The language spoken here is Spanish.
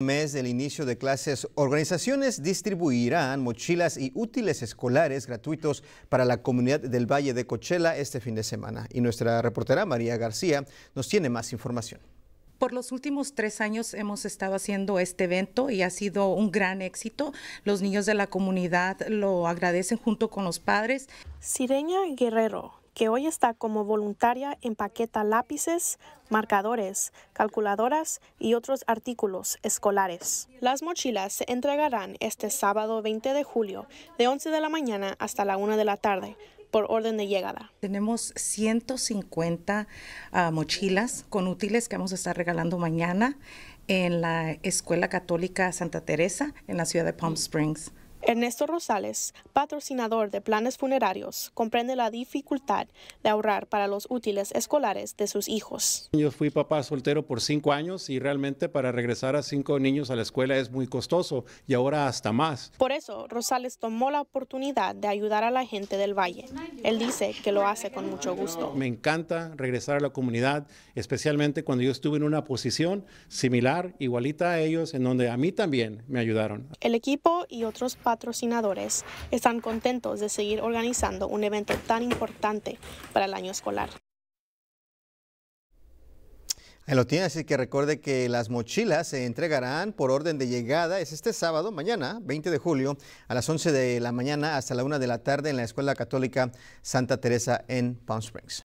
mes del inicio de clases, organizaciones distribuirán mochilas y útiles escolares gratuitos para la comunidad del Valle de Cochela este fin de semana. Y nuestra reportera María García nos tiene más información. Por los últimos tres años hemos estado haciendo este evento y ha sido un gran éxito. Los niños de la comunidad lo agradecen junto con los padres. Sireña Guerrero que hoy está como voluntaria empaqueta lápices, marcadores, calculadoras y otros artículos escolares. Las mochilas se entregarán este sábado 20 de julio de 11 de la mañana hasta la 1 de la tarde por orden de llegada. Tenemos 150 ah, mochilas con útiles que vamos a estar regalando mañana en la Escuela Católica Santa Teresa en la ciudad de Palm Springs. Ernesto Rosales, patrocinador de planes funerarios, comprende la dificultad de ahorrar para los útiles escolares de sus hijos. Yo fui papá soltero por cinco años y realmente para regresar a cinco niños a la escuela es muy costoso y ahora hasta más. Por eso, Rosales tomó la oportunidad de ayudar a la gente del Valle. Él dice que lo hace con mucho gusto. Me encanta regresar a la comunidad, especialmente cuando yo estuve en una posición similar, igualita a ellos, en donde a mí también me ayudaron. El equipo y otros patrocinadores están contentos de seguir organizando un evento tan importante para el año escolar. Ahí lo tiene, así que recuerde que las mochilas se entregarán por orden de llegada. Es este sábado, mañana, 20 de julio, a las 11 de la mañana hasta la 1 de la tarde en la Escuela Católica Santa Teresa en Palm Springs.